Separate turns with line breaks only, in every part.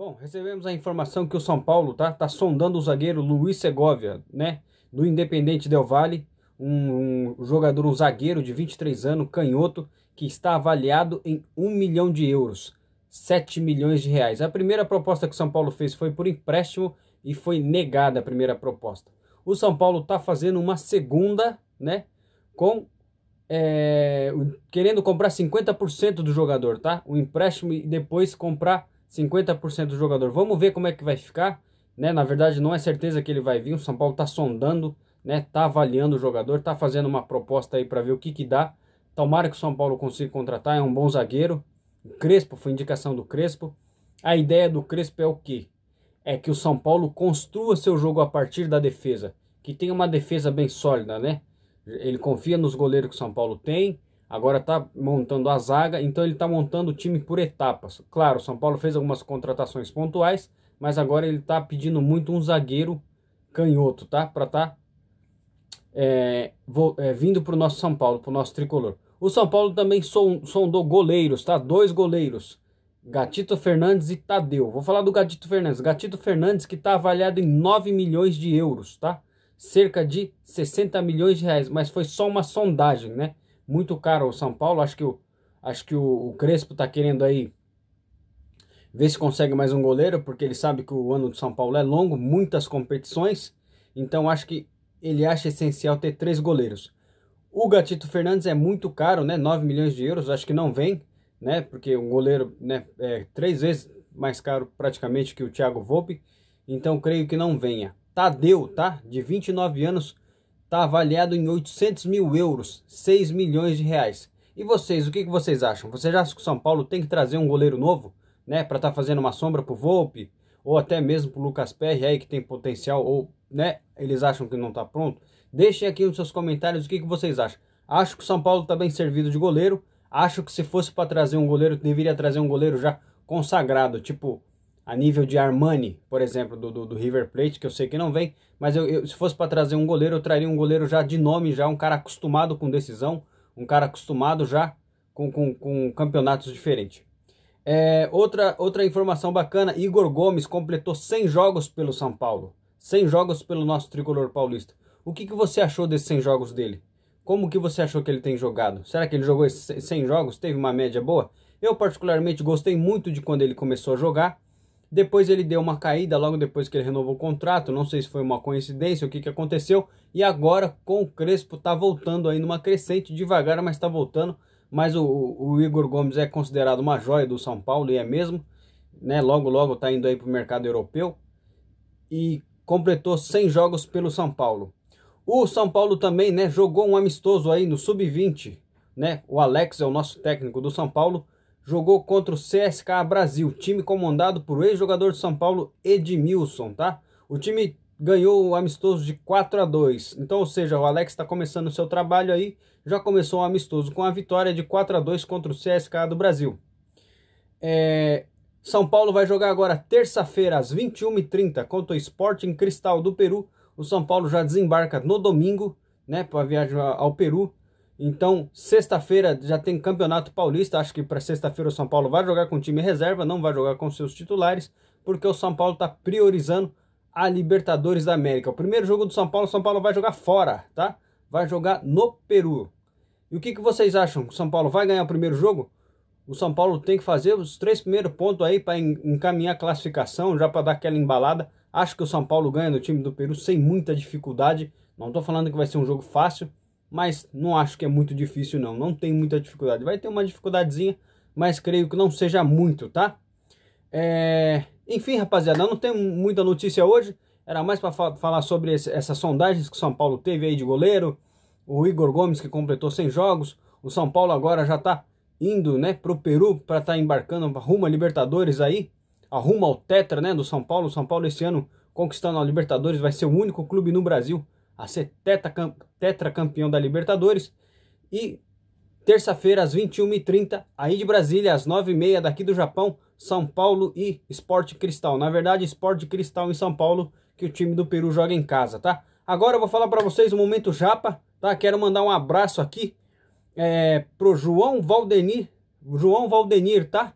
Bom, recebemos a informação que o São Paulo tá, tá sondando o zagueiro Luiz Segovia, né? Do Independente Del Valle, um, um jogador, um zagueiro de 23 anos, canhoto, que está avaliado em 1 milhão de euros, 7 milhões de reais. A primeira proposta que o São Paulo fez foi por empréstimo e foi negada a primeira proposta. O São Paulo está fazendo uma segunda, né? Com é, querendo comprar 50% do jogador, tá? O empréstimo e depois comprar 50% do jogador. Vamos ver como é que vai ficar, né? Na verdade, não é certeza que ele vai vir. O São Paulo está sondando, né? Tá avaliando o jogador, tá fazendo uma proposta aí para ver o que que dá. Tomara que o São Paulo consiga contratar, é um bom zagueiro. O Crespo foi indicação do Crespo. A ideia do Crespo é o quê? É que o São Paulo construa seu jogo a partir da defesa, que tem uma defesa bem sólida, né? Ele confia nos goleiros que o São Paulo tem, agora tá montando a zaga, então ele tá montando o time por etapas. Claro, o São Paulo fez algumas contratações pontuais, mas agora ele tá pedindo muito um zagueiro canhoto, tá? Para tá, é, é, vindo para o nosso São Paulo, para o nosso tricolor. O São Paulo também sondou goleiros, tá? Dois goleiros. Gatito Fernandes e Tadeu. Vou falar do Gatito Fernandes. Gatito Fernandes que está avaliado em 9 milhões de euros, tá? Cerca de 60 milhões de reais, mas foi só uma sondagem, né? muito caro o São Paulo. Acho que o, acho que o, o Crespo está querendo aí ver se consegue mais um goleiro, porque ele sabe que o ano do São Paulo é longo, muitas competições. Então acho que ele acha essencial ter três goleiros. O Gatito Fernandes é muito caro, né? 9 milhões de euros, acho que não vem, né? Porque um goleiro né, é três vezes mais caro praticamente que o Thiago Volpe. Então creio que não venha. Tadeu, tá? De 29 anos, está avaliado em 800 mil euros, 6 milhões de reais. E vocês, o que, que vocês acham? Você já acha que o São Paulo tem que trazer um goleiro novo, né, para estar tá fazendo uma sombra para o Volpe, ou até mesmo para o Lucas Perry aí que tem potencial, ou, né, eles acham que não está pronto? Deixem aqui nos seus comentários o que, que vocês acham. Acho que o São Paulo está bem servido de goleiro, acho que se fosse para trazer um goleiro, deveria trazer um goleiro já consagrado, tipo a nível de Armani, por exemplo, do, do, do, River Plate, que eu sei que não vem, mas eu, eu se fosse para trazer um goleiro, eu traria um goleiro já de nome, já um cara acostumado com decisão, um cara acostumado já com, com, com campeonatos diferentes. É, outra, outra informação bacana, Igor Gomes completou 100 jogos pelo São Paulo, 100 jogos pelo nosso tricolor paulista. O que, que você achou desses 100 jogos dele? Como que você achou que ele tem jogado? Será que ele jogou esses 100 jogos? Teve uma média boa? Eu particularmente gostei muito de quando ele começou a jogar, depois ele deu uma caída logo depois que ele renovou o contrato, não sei se foi uma coincidência, o que, que aconteceu. E agora com o Crespo tá voltando aí numa crescente, devagar, mas tá voltando. Mas o, o Igor Gomes é considerado uma joia do São Paulo e é mesmo, né? Logo logo tá indo aí pro mercado europeu e completou 100 jogos pelo São Paulo. O São Paulo também, né, jogou um amistoso aí no sub-20, né? O Alex é o nosso técnico do São Paulo jogou contra o CSKA Brasil, time comandado por ex-jogador de São Paulo Edmilson, tá? O time ganhou o amistoso de 4 a 2. Então, ou seja, o Alex está começando o seu trabalho aí, já começou o um amistoso com a vitória de 4 a 2 contra o CSKA do Brasil. É... São Paulo vai jogar agora terça-feira às 21h30 contra o Sporting Cristal do Peru. O São Paulo já desembarca no domingo, né, para a viagem ao Peru. Então, sexta-feira já tem Campeonato Paulista. Acho que para sexta-feira o São Paulo vai jogar com time reserva, não vai jogar com seus titulares, porque o São Paulo está priorizando a Libertadores da América. O primeiro jogo do São Paulo, o São Paulo vai jogar fora, tá? Vai jogar no Peru. E o que, que vocês acham? O São Paulo vai ganhar o primeiro jogo? O São Paulo tem que fazer os três primeiros pontos aí para encaminhar a classificação, já para dar aquela embalada. Acho que o São Paulo ganha no time do Peru sem muita dificuldade. Não estou falando que vai ser um jogo fácil, mas não acho que é muito difícil não, não tem muita dificuldade. Vai ter uma dificuldadezinha, mas creio que não seja muito, tá? É... Enfim, rapaziada, não tem muita notícia hoje, era mais para fa falar sobre esse, essas sondagens que o São Paulo teve aí de goleiro, o Igor Gomes que completou 100 jogos, o São Paulo agora já está indo né, para o Peru para estar tá embarcando rumo a Libertadores aí, arruma o Tetra né, do São Paulo, o São Paulo esse ano conquistando a Libertadores, vai ser o único clube no Brasil a ser tetracampeão da Libertadores. E terça-feira, às 21h30, aí de Brasília, às 9h30 daqui do Japão, São Paulo e Esporte Cristal. Na verdade, Esporte Cristal em São Paulo, que o time do Peru joga em casa, tá? Agora eu vou falar para vocês o momento japa, tá? Quero mandar um abraço aqui é, pro João Valdenir, João Valdenir, tá?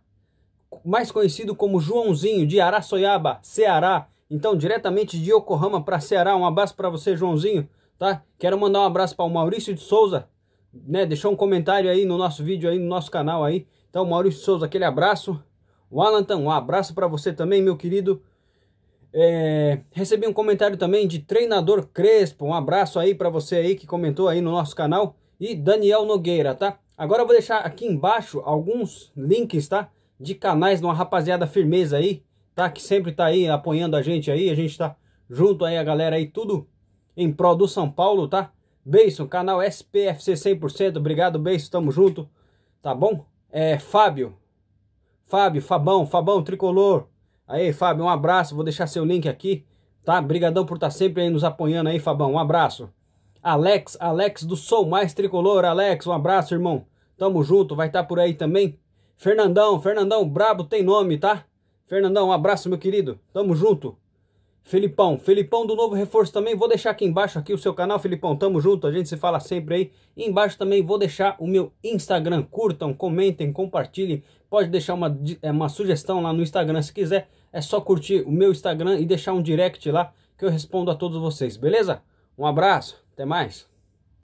Mais conhecido como Joãozinho de Araçoiaba, Ceará. Então, diretamente de Yokohama para Ceará, um abraço para você, Joãozinho, tá? Quero mandar um abraço para o Maurício de Souza, né? Deixou um comentário aí no nosso vídeo aí, no nosso canal aí. Então, Maurício de Souza, aquele abraço. O Alantan, um abraço para você também, meu querido. É... recebi um comentário também de treinador Crespo, um abraço aí para você aí que comentou aí no nosso canal. E Daniel Nogueira, tá? Agora eu vou deixar aqui embaixo alguns links, tá? De canais de uma rapaziada firmeza aí tá? Que sempre tá aí apoiando a gente aí, a gente tá junto aí a galera aí, tudo em prol do São Paulo, tá? Beisson, canal SPFC 100%, obrigado Beisson, tamo junto, tá bom? É, Fábio, Fábio, Fabão, Fabão Tricolor, aí Fábio, um abraço, vou deixar seu link aqui, tá? Brigadão por estar tá sempre aí nos apoiando aí, Fabão, um abraço. Alex, Alex do Sou Mais Tricolor, Alex, um abraço, irmão, tamo junto, vai estar tá por aí também. Fernandão, Fernandão, brabo tem nome, tá? Fernandão, um abraço, meu querido. Tamo junto. Felipão, Felipão do Novo Reforço também, vou deixar aqui embaixo aqui o seu canal, Felipão, tamo junto, a gente se fala sempre aí. E embaixo também vou deixar o meu Instagram, curtam, comentem, compartilhem, pode deixar uma, é, uma sugestão lá no Instagram se quiser, é só curtir o meu Instagram e deixar um direct lá que eu respondo a todos vocês, beleza? Um abraço, até mais!